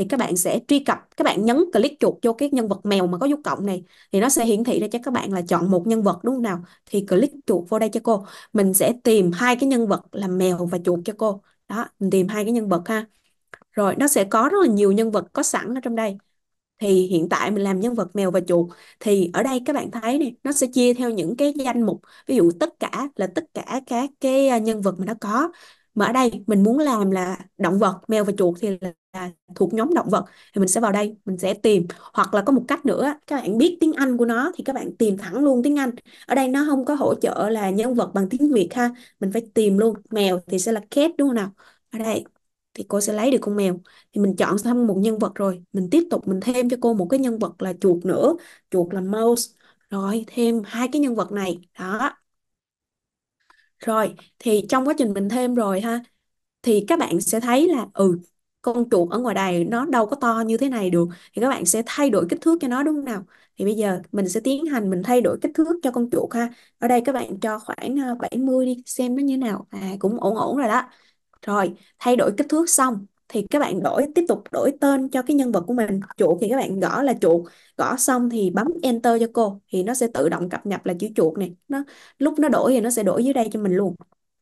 thì các bạn sẽ truy cập các bạn nhấn click chuột cho cái nhân vật mèo mà có dấu cộng này thì nó sẽ hiển thị ra cho các bạn là chọn một nhân vật đúng không nào thì click chuột vô đây cho cô mình sẽ tìm hai cái nhân vật là mèo và chuột cho cô đó mình tìm hai cái nhân vật ha rồi nó sẽ có rất là nhiều nhân vật có sẵn ở trong đây thì hiện tại mình làm nhân vật mèo và chuột thì ở đây các bạn thấy này nó sẽ chia theo những cái danh mục ví dụ tất cả là tất cả các cái à, nhân vật mà nó có mà ở đây mình muốn làm là động vật mèo và chuột thì là, là thuộc nhóm động vật thì mình sẽ vào đây mình sẽ tìm hoặc là có một cách nữa các bạn biết tiếng Anh của nó thì các bạn tìm thẳng luôn tiếng Anh ở đây nó không có hỗ trợ là nhân vật bằng tiếng Việt ha mình phải tìm luôn mèo thì sẽ là cat đúng không nào ở đây thì cô sẽ lấy được con mèo thì mình chọn xong một nhân vật rồi mình tiếp tục mình thêm cho cô một cái nhân vật là chuột nữa chuột là mouse rồi thêm hai cái nhân vật này đó rồi, thì trong quá trình mình thêm rồi ha, thì các bạn sẽ thấy là ừ, con chuột ở ngoài đài nó đâu có to như thế này được. Thì các bạn sẽ thay đổi kích thước cho nó đúng không nào? Thì bây giờ mình sẽ tiến hành mình thay đổi kích thước cho con chuột ha. Ở đây các bạn cho khoảng 70 ờ, đi xem nó như thế nào. À, cũng ổn ổn rồi đó. Rồi, thay đổi kích thước xong thì các bạn đổi tiếp tục đổi tên cho cái nhân vật của mình chuột thì các bạn gõ là chuột gõ xong thì bấm enter cho cô thì nó sẽ tự động cập nhật là chữ chuột này nó lúc nó đổi thì nó sẽ đổi dưới đây cho mình luôn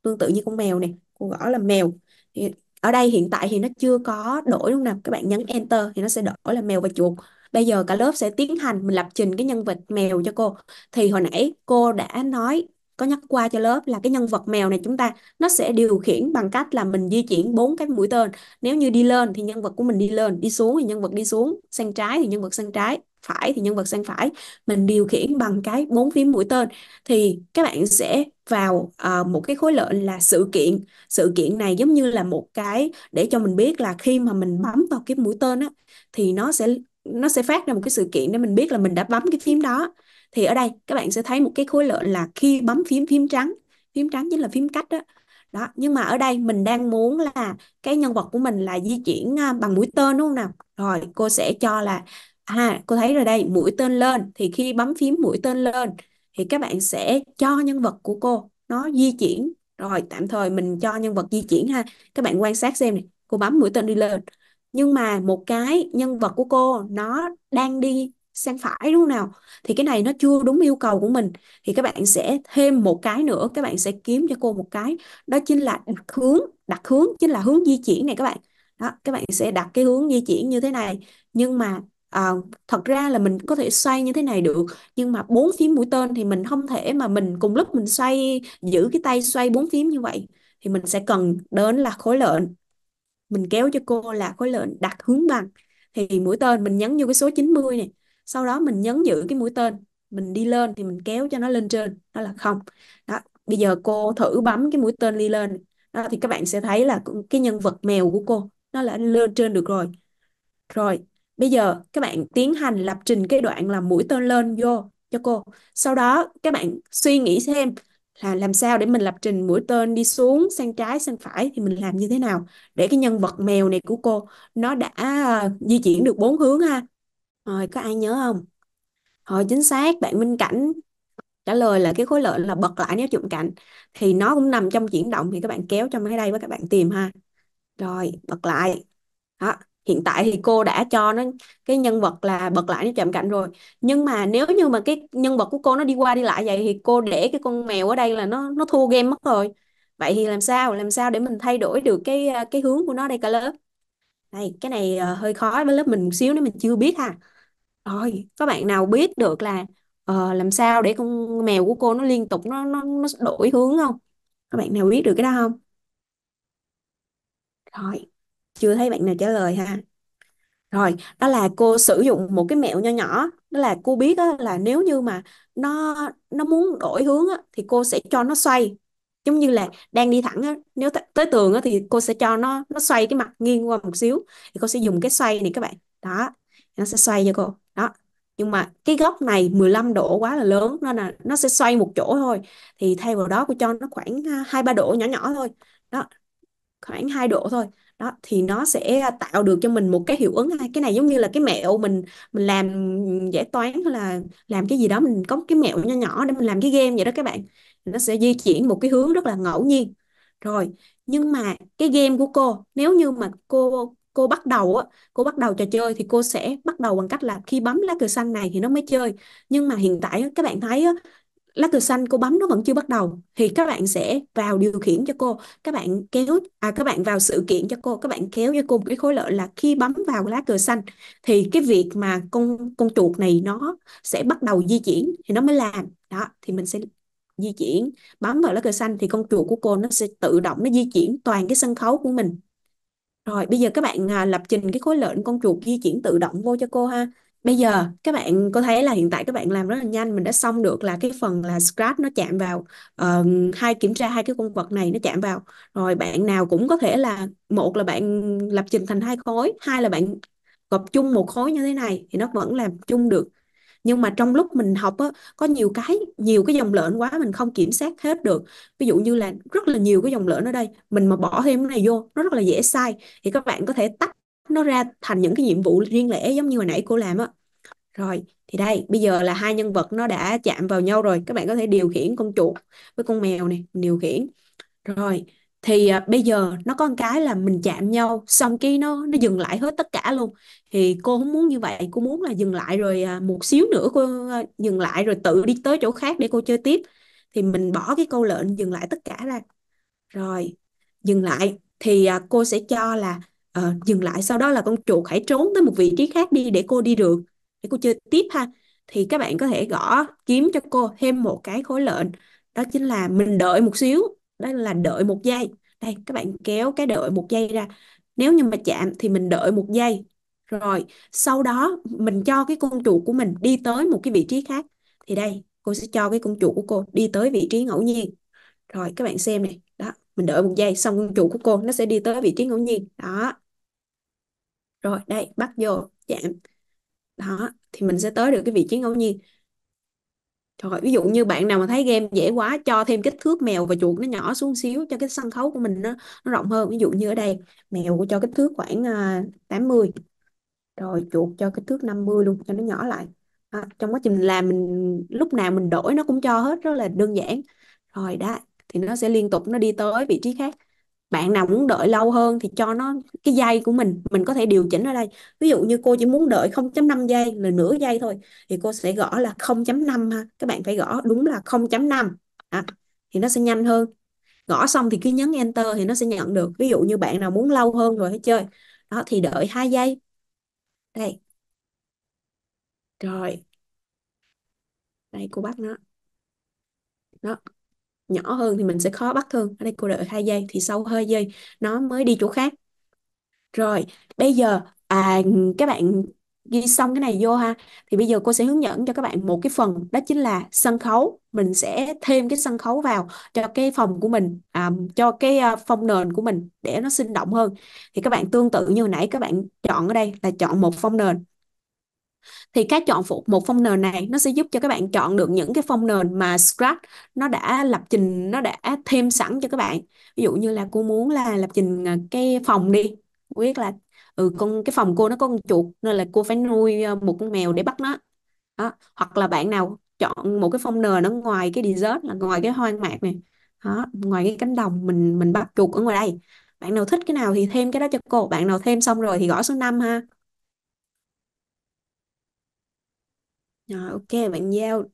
tương tự như con mèo này cô gõ là mèo thì ở đây hiện tại thì nó chưa có đổi đúng không nào các bạn nhấn enter thì nó sẽ đổi là mèo và chuột bây giờ cả lớp sẽ tiến hành mình lập trình cái nhân vật mèo cho cô thì hồi nãy cô đã nói có nhắc qua cho lớp là cái nhân vật mèo này chúng ta nó sẽ điều khiển bằng cách là mình di chuyển bốn cái mũi tên nếu như đi lên thì nhân vật của mình đi lên đi xuống thì nhân vật đi xuống sang trái thì nhân vật sang trái phải thì nhân vật sang phải mình điều khiển bằng cái bốn phím mũi tên thì các bạn sẽ vào uh, một cái khối lệnh là sự kiện sự kiện này giống như là một cái để cho mình biết là khi mà mình bấm vào cái mũi tên á thì nó sẽ nó sẽ phát ra một cái sự kiện để mình biết là mình đã bấm cái phím đó thì ở đây các bạn sẽ thấy một cái khối lượng là khi bấm phím phím trắng phím trắng chính là phím cách đó đó nhưng mà ở đây mình đang muốn là cái nhân vật của mình là di chuyển à, bằng mũi tên đúng không nào rồi cô sẽ cho là à cô thấy rồi đây mũi tên lên thì khi bấm phím mũi tên lên thì các bạn sẽ cho nhân vật của cô nó di chuyển rồi tạm thời mình cho nhân vật di chuyển ha các bạn quan sát xem này cô bấm mũi tên đi lên nhưng mà một cái nhân vật của cô nó đang đi sang phải đúng không nào thì cái này nó chưa đúng yêu cầu của mình thì các bạn sẽ thêm một cái nữa các bạn sẽ kiếm cho cô một cái đó chính là đặt hướng đặt hướng chính là hướng di chuyển này các bạn đó các bạn sẽ đặt cái hướng di chuyển như thế này nhưng mà à, thật ra là mình có thể xoay như thế này được nhưng mà bốn phím mũi tên thì mình không thể mà mình cùng lúc mình xoay giữ cái tay xoay bốn phím như vậy thì mình sẽ cần đến là khối lệnh mình kéo cho cô là khối lệnh đặt hướng bằng thì mũi tên mình nhấn vô cái số 90 này sau đó mình nhấn giữ cái mũi tên mình đi lên thì mình kéo cho nó lên trên đó là không đó bây giờ cô thử bấm cái mũi tên đi lên đó thì các bạn sẽ thấy là cái nhân vật mèo của cô nó là lên trên được rồi rồi bây giờ các bạn tiến hành lập trình cái đoạn là mũi tên lên vô cho cô sau đó các bạn suy nghĩ xem là làm sao để mình lập trình mũi tên đi xuống sang trái sang phải thì mình làm như thế nào để cái nhân vật mèo này của cô nó đã uh, di chuyển được bốn hướng ha rồi có ai nhớ không? Rồi chính xác, bạn Minh Cảnh trả lời là cái khối lượng là bật lại nếu chụm cạnh thì nó cũng nằm trong chuyển động thì các bạn kéo trong cái đây với các bạn tìm ha. Rồi, bật lại. Đó, hiện tại thì cô đã cho nó cái nhân vật là bật lại nếu chạm cạnh rồi nhưng mà nếu như mà cái nhân vật của cô nó đi qua đi lại vậy thì cô để cái con mèo ở đây là nó nó thua game mất rồi vậy thì làm sao làm sao để mình thay đổi được cái cái hướng của nó đây cả lớp đây cái này ờ, hơi khó với lớp mình một xíu nếu mình chưa biết ha rồi có bạn nào biết được là uh, làm sao để con mèo của cô nó liên tục nó nó nó đổi hướng không các bạn nào biết được cái đó không rồi chưa thấy bạn nào trả lời ha rồi đó là cô sử dụng một cái mẹo nho nhỏ đó là cô biết đó là nếu như mà nó nó muốn đổi hướng á, thì cô sẽ cho nó xoay giống như là đang đi thẳng á, nếu tới tường á, thì cô sẽ cho nó nó xoay cái mặt nghiêng qua một xíu thì cô sẽ dùng cái xoay này các bạn đó nó sẽ xoay cho cô đó nhưng mà cái góc này 15 độ quá là lớn nên là nó sẽ xoay một chỗ thôi thì thay vào đó cô cho nó khoảng à, hai ba độ nhỏ nhỏ thôi đó khoảng hai độ thôi đó thì nó sẽ tạo được cho mình một cái hiệu ứng cái này giống như là cái mẹo mình mình làm giải toán hay là làm cái gì đó mình có cái mẹo nhỏ nhỏ để mình làm cái game vậy đó các bạn nó sẽ di chuyển một cái hướng rất là ngẫu nhiên rồi nhưng mà cái game của cô nếu như mà cô cô bắt đầu á cô bắt đầu trò chơi thì cô sẽ bắt đầu bằng cách là khi bấm lá cờ xanh này thì nó mới chơi nhưng mà hiện tại các bạn thấy á, lá cờ xanh cô bấm nó vẫn chưa bắt đầu thì các bạn sẽ vào điều khiển cho cô các bạn kéo à các bạn vào sự kiện cho cô các bạn kéo cho cô một cái khối lợi là khi bấm vào lá cờ xanh thì cái việc mà con con chuột này nó sẽ bắt đầu di chuyển thì nó mới làm đó thì mình sẽ di chuyển bấm vào lá cờ xanh thì con chuột của cô nó sẽ tự động nó di chuyển toàn cái sân khấu của mình rồi bây giờ các bạn à, lập trình cái khối lệnh con chuột di chuyển tự động vô cho cô ha. Bây giờ các bạn có thấy là hiện tại các bạn làm rất là nhanh, mình đã xong được là cái phần là Scratch nó chạm vào ờ, hai kiểm tra hai cái con vật này nó chạm vào. Rồi bạn nào cũng có thể là một là bạn lập trình thành hai khối, hai là bạn gộp chung một khối như thế này thì nó vẫn làm chung được nhưng mà trong lúc mình học á, có nhiều cái nhiều cái dòng lệnh quá mình không kiểm soát hết được ví dụ như là rất là nhiều cái dòng lệnh ở đây mình mà bỏ thêm cái này vô nó rất là dễ sai thì các bạn có thể tách nó ra thành những cái nhiệm vụ riêng lẻ giống như hồi nãy cô làm á rồi thì đây bây giờ là hai nhân vật nó đã chạm vào nhau rồi các bạn có thể điều khiển con chuột với con mèo này điều khiển rồi thì à, bây giờ nó có một cái là mình chạm nhau xong cái nó nó dừng lại hết tất cả luôn thì cô không muốn như vậy cô muốn là dừng lại rồi à, một xíu nữa cô à, dừng lại rồi tự đi tới chỗ khác để cô chơi tiếp thì mình bỏ cái câu lệnh dừng lại tất cả ra rồi dừng lại thì à, cô sẽ cho là à, dừng lại sau đó là con chuột hãy trốn tới một vị trí khác đi để cô đi được để cô chơi tiếp ha thì các bạn có thể gõ kiếm cho cô thêm một cái khối lệnh đó chính là mình đợi một xíu đó là đợi một giây đây các bạn kéo cái đợi một giây ra nếu như mà chạm thì mình đợi một giây rồi sau đó mình cho cái con chuột của mình đi tới một cái vị trí khác thì đây cô sẽ cho cái con chuột của cô đi tới vị trí ngẫu nhiên rồi các bạn xem này đó mình đợi một giây xong con chuột của cô nó sẽ đi tới vị trí ngẫu nhiên đó rồi đây bắt vô chạm đó thì mình sẽ tới được cái vị trí ngẫu nhiên Trời ơi, ví dụ như bạn nào mà thấy game dễ quá cho thêm kích thước mèo và chuột nó nhỏ xuống xíu cho cái sân khấu của mình nó, nó rộng hơn. Ví dụ như ở đây mèo cho kích thước khoảng à, 80 rồi chuột cho kích thước 50 luôn cho nó nhỏ lại. À, trong quá trình làm mình lúc nào mình đổi nó cũng cho hết rất là đơn giản. Rồi đó thì nó sẽ liên tục nó đi tới vị trí khác bạn nào muốn đợi lâu hơn thì cho nó cái giây của mình mình có thể điều chỉnh ở đây ví dụ như cô chỉ muốn đợi 0.5 giây là nửa giây thôi thì cô sẽ gõ là 0.5 ha các bạn phải gõ đúng là 0.5 à, thì nó sẽ nhanh hơn gõ xong thì cứ nhấn enter thì nó sẽ nhận được ví dụ như bạn nào muốn lâu hơn rồi hãy chơi đó thì đợi 2 giây đây rồi đây cô bắt nó đó nhỏ hơn thì mình sẽ khó bắt hơn ở đây cô đợi hai giây thì sau hai giây nó mới đi chỗ khác rồi bây giờ à, các bạn ghi xong cái này vô ha thì bây giờ cô sẽ hướng dẫn cho các bạn một cái phần đó chính là sân khấu mình sẽ thêm cái sân khấu vào cho cái phòng của mình à, cho cái à, phong nền của mình để nó sinh động hơn thì các bạn tương tự như hồi nãy các bạn chọn ở đây là chọn một phong nền thì cách chọn phụ một phong nền này nó sẽ giúp cho các bạn chọn được những cái phong nền mà Scratch nó đã lập trình nó đã thêm sẵn cho các bạn ví dụ như là cô muốn là lập trình à, cái phòng đi cô biết là ừ con cái phòng cô nó có con chuột nên là cô phải nuôi à, một con mèo để bắt nó đó. hoặc là bạn nào chọn một cái phong nền nó ngoài cái desert là ngoài cái hoang mạc này đó. ngoài cái cánh đồng mình mình bắt chuột ở ngoài đây bạn nào thích cái nào thì thêm cái đó cho cô bạn nào thêm xong rồi thì gõ số 5 ha Rồi ok bạn Giao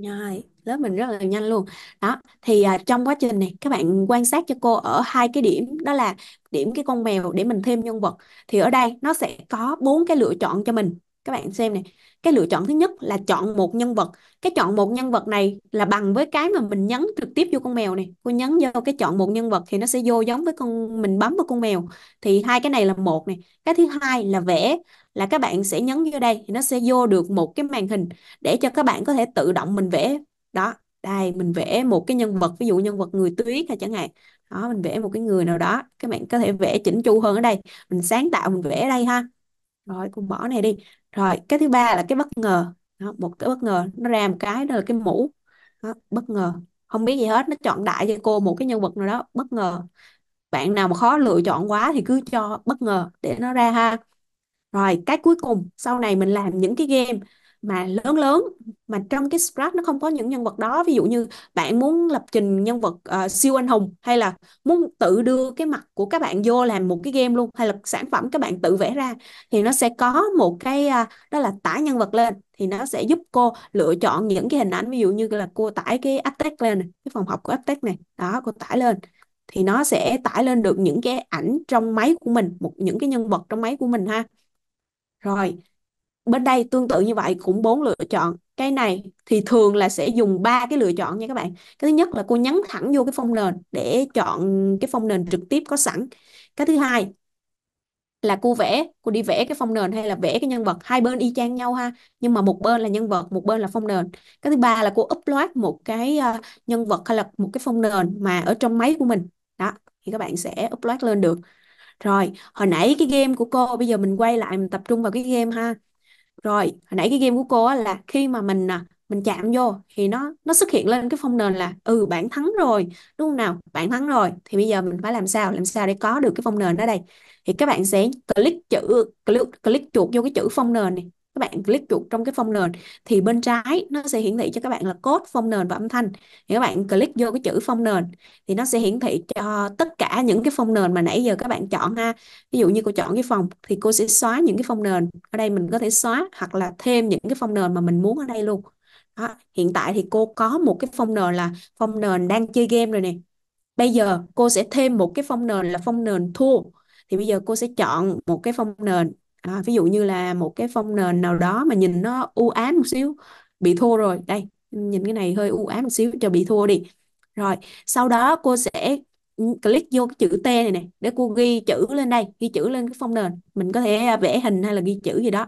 Rồi, lớp mình rất là nhanh luôn. Đó, thì à, trong quá trình này các bạn quan sát cho cô ở hai cái điểm đó là điểm cái con mèo để mình thêm nhân vật. Thì ở đây nó sẽ có bốn cái lựa chọn cho mình các bạn xem này cái lựa chọn thứ nhất là chọn một nhân vật cái chọn một nhân vật này là bằng với cái mà mình nhấn trực tiếp vô con mèo này cô nhấn vô cái chọn một nhân vật thì nó sẽ vô giống với con mình bấm vào con mèo thì hai cái này là một này cái thứ hai là vẽ là các bạn sẽ nhấn vô đây thì nó sẽ vô được một cái màn hình để cho các bạn có thể tự động mình vẽ đó đây mình vẽ một cái nhân vật ví dụ nhân vật người tuyết hay chẳng hạn đó mình vẽ một cái người nào đó các bạn có thể vẽ chỉnh chu hơn ở đây mình sáng tạo mình vẽ ở đây ha rồi con bỏ này đi rồi cái thứ ba là cái bất ngờ đó, một cái bất ngờ nó ra một cái đó là cái mũ đó, bất ngờ không biết gì hết nó chọn đại cho cô một cái nhân vật nào đó bất ngờ bạn nào mà khó lựa chọn quá thì cứ cho bất ngờ để nó ra ha rồi cái cuối cùng sau này mình làm những cái game mà lớn lớn mà trong cái sprite nó không có những nhân vật đó ví dụ như bạn muốn lập trình nhân vật uh, siêu anh hùng hay là muốn tự đưa cái mặt của các bạn vô làm một cái game luôn hay là sản phẩm các bạn tự vẽ ra thì nó sẽ có một cái uh, đó là tải nhân vật lên thì nó sẽ giúp cô lựa chọn những cái hình ảnh ví dụ như là cô tải cái Aptech lên cái phòng học của Aptech này đó cô tải lên thì nó sẽ tải lên được những cái ảnh trong máy của mình một những cái nhân vật trong máy của mình ha rồi bên đây tương tự như vậy cũng bốn lựa chọn cái này thì thường là sẽ dùng ba cái lựa chọn nha các bạn cái thứ nhất là cô nhấn thẳng vô cái phông nền để chọn cái phông nền trực tiếp có sẵn cái thứ hai là cô vẽ cô đi vẽ cái phông nền hay là vẽ cái nhân vật hai bên y chang nhau ha nhưng mà một bên là nhân vật một bên là phông nền cái thứ ba là cô upload một cái ờ, nhân vật hay là một cái phông nền mà ở trong máy của mình đó thì các bạn sẽ upload lên được rồi hồi nãy cái game của cô bây giờ mình quay lại mình tập trung vào cái game ha rồi hồi nãy cái game của cô á là khi mà mình à, mình chạm vô thì nó nó xuất hiện lên cái phông nền là ừ bạn thắng rồi đúng không nào bạn thắng rồi thì bây giờ mình phải làm sao làm sao để có được cái phông nền đó đây thì các bạn sẽ click chữ click, click chuột vô cái chữ phông nền này các bạn click chuột trong cái phông nền thì bên trái nó sẽ hiển thị cho các bạn là code phông nền và âm thanh thì các bạn click vô cái chữ phông nền thì nó sẽ hiển thị cho tất cả những cái phông nền mà nãy giờ các bạn chọn ha ví dụ như cô chọn cái phòng thì cô sẽ xóa những cái phông nền ở đây mình có thể xóa hoặc là thêm những cái phông nền mà mình muốn ở đây luôn đó. hiện tại thì cô có một cái phông nền là phông nền đang chơi game rồi nè bây giờ cô sẽ thêm một cái phông nền là phông nền thua thì bây giờ cô sẽ chọn một cái phông nền à, ví dụ như là một cái phông nền nào đó mà nhìn nó u ám một xíu bị thua rồi đây nhìn cái này hơi u ám một xíu cho bị thua đi rồi sau đó cô sẽ click vô cái chữ T này nè để cô ghi chữ lên đây ghi chữ lên cái phông nền mình có thể vẽ hình hay là ghi chữ gì đó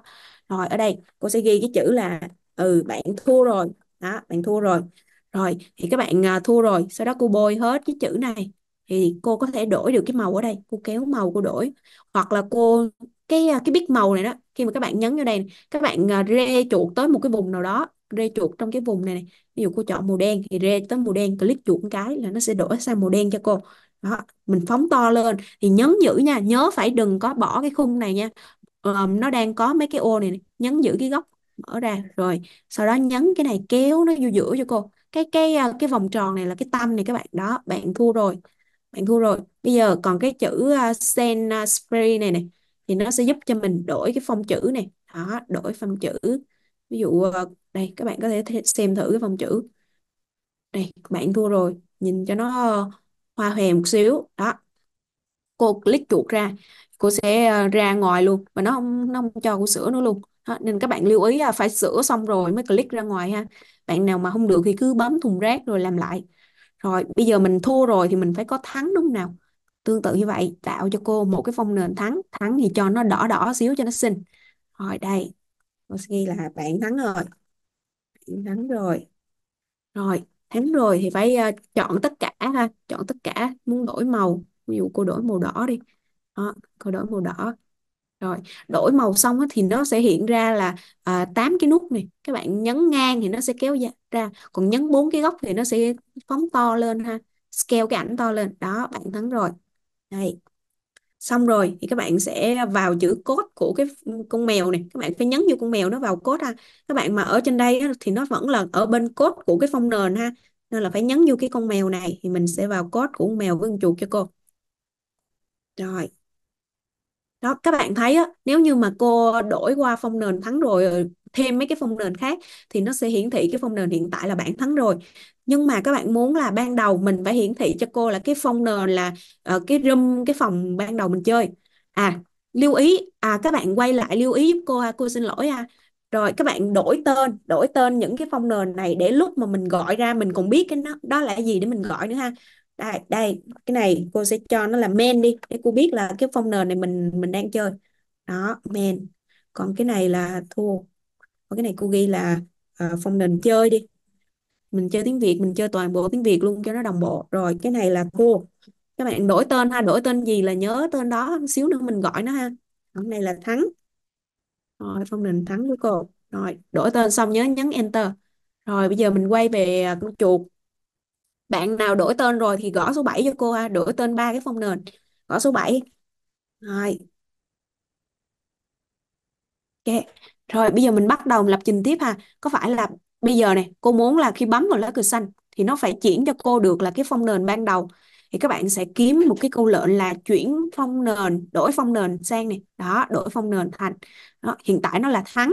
rồi ở đây cô sẽ ghi cái chữ là ừ bạn thua rồi đó bạn thua rồi rồi thì các bạn à, thua rồi sau đó cô bôi hết cái chữ này thì cô có thể đổi được cái màu ở đây cô kéo màu cô đổi hoặc là cô cái à, cái bit màu này đó khi mà các bạn nhấn vô đây các bạn à, rê chuột tới một cái vùng nào đó rê chuột trong cái vùng này, này. ví dụ cô chọn màu đen thì rê tới màu đen click chuột cái là nó sẽ đổi sang màu đen cho cô đó mình phóng to lên thì nhấn giữ nha nhớ phải đừng có bỏ cái khung này nha um, nó đang có mấy cái ô này, này. nhấn giữ cái góc mở ra rồi sau đó nhấn cái này kéo nó vô giữa cho cô cái cái à, cái vòng tròn này là cái tâm này các bạn đó bạn thu rồi bạn thu rồi bây giờ còn cái chữ uh, send uh, spray này này thì nó sẽ giúp cho mình đổi cái phông chữ này đó đổi phông chữ ví dụ ờ, đây các bạn có thể xem thử cái phông chữ đây bạn thua rồi nhìn cho nó ờ, hoa hòe một xíu đó cô click chuột ra cô sẽ ờ, ra ngoài luôn và nó không nó không cho cô sửa nữa luôn đó, nên các bạn lưu ý là phải sửa xong rồi mới click ra ngoài ha bạn nào mà không được thì cứ bấm thùng rác rồi làm lại rồi bây giờ mình thua rồi thì mình phải có thắng đúng không nào tương tự như vậy tạo cho cô một cái phong nền thắng thắng thì cho nó đỏ đỏ xíu cho nó xinh rồi đây tôi ghi là bạn thắng rồi bạn thắng rồi rồi thắng rồi thì phải uh, chọn tất cả ha chọn tất cả muốn đổi màu ví dụ cô đổi màu đỏ đi đó, cô đổi màu đỏ rồi đổi màu xong thì nó sẽ hiện ra là à, ờ, 8 cái nút này các bạn nhấn ngang thì nó sẽ kéo ra còn nhấn bốn cái góc thì nó sẽ phóng to lên ha scale cái ảnh to lên đó bạn thắng rồi đây xong rồi thì các bạn sẽ vào chữ code của cái con mèo này các bạn phải nhấn vô con mèo nó vào code ha các bạn mà ở trên đây á, thì nó vẫn là ở bên code của cái phông nền ha nên là phải nhấn vô cái con mèo này thì mình sẽ vào code của con mèo với con chuột cho cô rồi đó các bạn thấy á, nếu như mà cô đổi qua phông nền thắng rồi thêm mấy cái phông nền khác thì nó sẽ hiển thị cái phông nền hiện tại là bạn thắng rồi nhưng mà các bạn muốn là ban đầu mình phải hiển thị cho cô là cái phông nền là uh, cái room cái phòng ban đầu mình chơi à lưu ý à các bạn quay lại lưu ý giúp cô à, cô xin lỗi à. rồi các bạn đổi tên đổi tên những cái phông nền này để lúc mà mình gọi ra mình còn biết cái nó đó là gì để mình gọi nữa ha đây, đây cái này cô sẽ cho nó là men đi để cô biết là cái phong nền này mình mình đang chơi đó men còn cái này là thua còn cái này cô ghi là uh, ờ, phong nền chơi đi mình chơi tiếng Việt mình chơi toàn bộ tiếng Việt luôn cho nó đồng bộ rồi cái này là thua các bạn đổi tên ha đổi tên gì là nhớ tên đó xíu nữa mình gọi nó ha cái này là thắng rồi phong nền thắng của cô rồi đổi tên xong nhớ nhấn enter rồi bây giờ mình quay về con chuột bạn nào đổi tên rồi thì gõ số 7 cho cô ha đổi tên ba cái phông nền gõ số 7 rồi ok rồi bây giờ mình bắt đầu lập trình tiếp ha có phải là bây giờ này cô muốn là khi bấm vào lá cờ xanh thì nó phải chuyển cho cô được là cái phông nền ban đầu thì các bạn sẽ kiếm một cái câu lệnh là chuyển phông nền đổi phông nền sang này đó đổi phông nền thành đó, hiện tại nó là thắng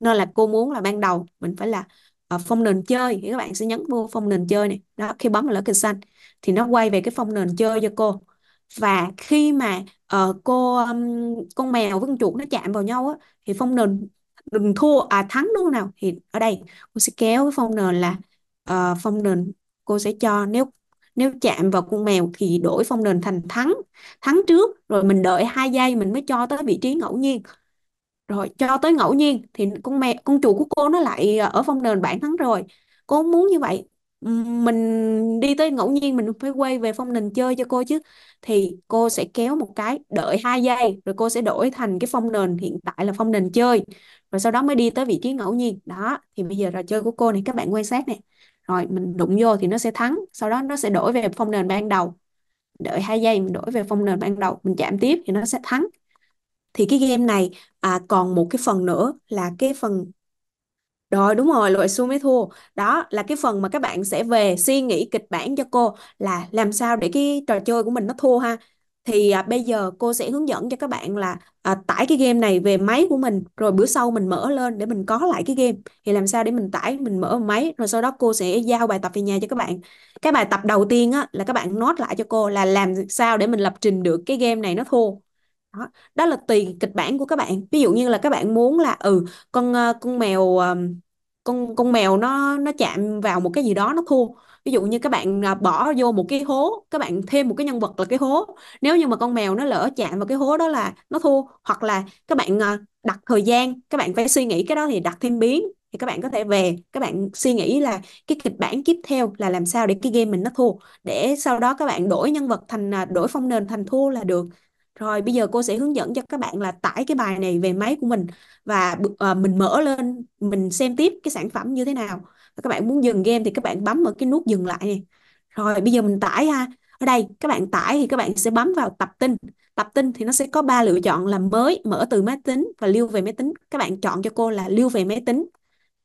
nên là cô muốn là ban đầu mình phải là ở ờ, phong nền chơi thì các bạn sẽ nhấn vô phong nền chơi này đó khi bấm vào lỡ cây xanh thì nó quay về cái phong nền chơi cho cô và khi mà uh, cô um, con mèo với con chuột nó chạm vào nhau á thì phong nền đừng thua à thắng đúng không nào thì ở đây cô sẽ kéo cái phong nền là uh, phong nền cô sẽ cho nếu nếu chạm vào con mèo thì đổi phong nền thành thắng thắng trước rồi mình đợi hai giây mình mới cho tới vị trí ngẫu nhiên rồi cho tới ngẫu nhiên thì con mẹ con chuột của cô nó lại à, ở phong nền bản thắng rồi cô muốn như vậy mình đi tới ngẫu nhiên mình phải quay về phong nền chơi cho cô chứ thì cô sẽ kéo một cái đợi hai giây rồi cô sẽ đổi thành cái phong nền hiện tại là phong nền chơi rồi sau đó mới đi tới vị trí ngẫu nhiên đó thì bây giờ trò chơi của cô này các bạn quan sát nè rồi mình đụng vô thì nó sẽ thắng sau đó nó sẽ đổi về phong nền ban đầu đợi hai giây mình đổi về phong nền ban đầu mình chạm tiếp thì nó sẽ thắng thì cái game này à, còn một cái phần nữa là cái phần rồi đúng rồi loại xu mới thua đó là cái phần mà các bạn sẽ về suy nghĩ kịch bản cho cô là làm sao để cái trò chơi của mình nó thua ha thì à, bây giờ cô sẽ hướng dẫn cho các bạn là à, tải cái game này về máy của mình rồi bữa sau mình mở lên để mình có lại cái game thì làm sao để mình tải mình mở máy rồi sau đó cô sẽ giao bài tập về nhà cho các bạn cái bài tập đầu tiên á, là các bạn nốt lại cho cô là làm sao để mình lập trình được cái game này nó thua đó, đó là tùy kịch bản của các bạn ví dụ như là các bạn muốn là ừ con ờ, con mèo con con mèo nó nó chạm vào một cái gì đó nó thua ví dụ như các bạn à, bỏ vô một cái hố các bạn thêm một cái nhân vật là cái hố nếu như mà con mèo nó lỡ chạm vào cái hố đó là nó thua hoặc là các bạn ờ, đặt thời gian các bạn phải suy nghĩ cái đó thì đặt thêm biến thì các bạn có thể về các bạn suy nghĩ là cái kịch bản tiếp theo là làm sao để cái game mình nó thua để sau đó các bạn đổi nhân vật thành à, đổi phong nền thành thua là được rồi bây giờ cô sẽ hướng dẫn cho các bạn là tải cái bài này về máy của mình và uh, mình mở lên mình xem tiếp cái sản phẩm như thế nào. Và các bạn muốn dừng game thì các bạn bấm vào cái nút dừng lại này. Rồi bây giờ mình tải ha. Ở đây các bạn tải thì các bạn sẽ bấm vào tập tin. Tập tin thì nó sẽ có ba lựa chọn là mới, mở từ máy tính và lưu về máy tính. Các bạn chọn cho cô là lưu về máy tính.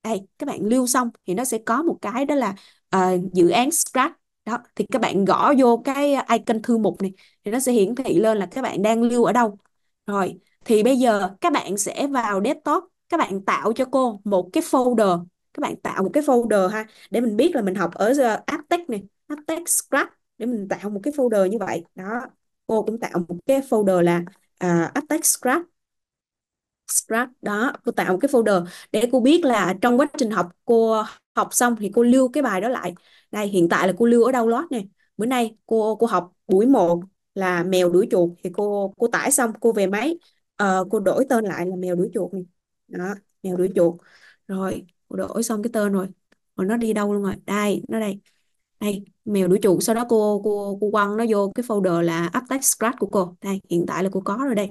Đây, các bạn lưu xong thì nó sẽ có một cái đó là uh, dự án Scratch đó thì các bạn gõ vô cái à, icon thư mục này thì nó sẽ hiển thị lên là các bạn đang lưu ở đâu rồi thì bây giờ các bạn sẽ vào desktop các bạn tạo cho cô một cái folder các bạn tạo một cái folder ha để mình biết là mình học ở Aptech này Aptech Scratch để mình tạo một cái folder như vậy đó cô cũng tạo một cái folder là uh, à, Aptech Scratch abstract đó cô tạo một cái folder để cô biết là trong quá trình học cô học xong thì cô lưu cái bài đó lại đây hiện tại là cô lưu ở đâu lót nè bữa nay cô cô học buổi một là mèo đuổi chuột thì cô cô tải xong cô về máy uh, cô đổi tên lại là mèo đuổi chuột này đó mèo đuổi chuột rồi cô đổi xong cái tên rồi rồi nó đi đâu luôn rồi đây nó đây đây mèo đuổi chuột sau đó cô cô cô quăng nó vô cái folder là update scratch của cô đây hiện tại là cô có rồi đây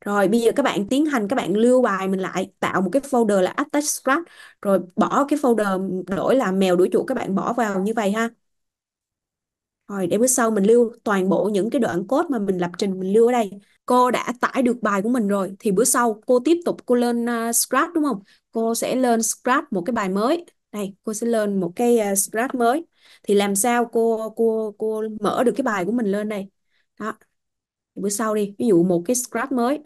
rồi bây giờ các bạn tiến hành các bạn lưu bài mình lại tạo một cái folder là attach scratch rồi bỏ cái folder đổi là mèo đuổi chuột các bạn bỏ vào như vậy ha rồi để bữa sau mình lưu toàn bộ những cái đoạn code mà mình lập trình mình lưu ở đây cô đã tải được bài của mình rồi thì bữa sau cô tiếp tục cô lên uh, scratch đúng không cô sẽ lên scratch một cái bài mới đây cô sẽ lên một cái uh, scratch mới thì làm sao cô cô cô mở được cái bài của mình lên đây đó bữa sau đi ví dụ một cái scrap mới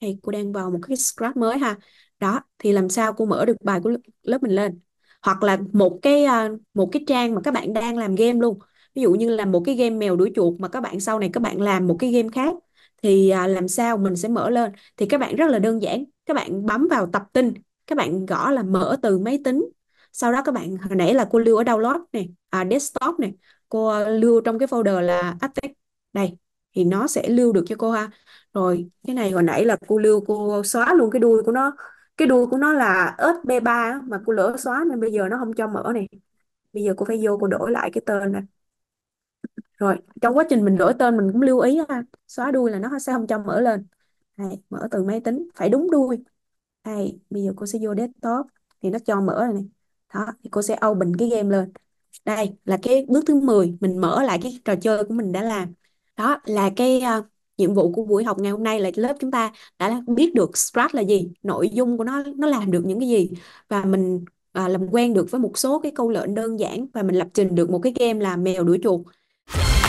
thì cô đang vào một cái scrap mới ha đó thì làm sao cô mở được bài của lớp mình lên hoặc là một cái à, một cái trang mà các bạn đang làm game luôn ví dụ như là một cái game mèo đuổi chuột mà các bạn sau này các bạn làm một cái game khác thì à, làm sao mình sẽ mở lên thì các bạn rất là đơn giản các bạn bấm vào tập tin các bạn gõ là mở từ máy tính sau đó các bạn hồi nãy là cô lưu ở download này à, desktop này cô lưu trong cái folder là attack đây thì nó sẽ lưu được cho cô ha rồi cái này hồi nãy là cô lưu cô xóa luôn cái đuôi của nó cái đuôi của nó là sb 3 mà cô lỡ xóa nên bây giờ nó không cho mở này bây giờ cô phải vô cô đổi lại cái tên này rồi trong quá trình mình đổi tên mình cũng lưu ý ha xóa đuôi là nó sẽ không cho mở lên đây, mở từ máy tính phải đúng đuôi đây bây giờ cô sẽ vô desktop thì nó cho mở rồi này đó thì cô sẽ open cái game lên đây là cái bước thứ 10 mình mở lại cái trò chơi của mình đã làm đó là cái uh, nhiệm vụ của buổi học ngày hôm nay là lớp chúng ta đã biết được Strat là gì nội dung của nó nó làm được những cái gì và mình à, làm quen được với một số cái câu lệnh đơn giản và mình lập trình được một cái game là mèo đuổi chuột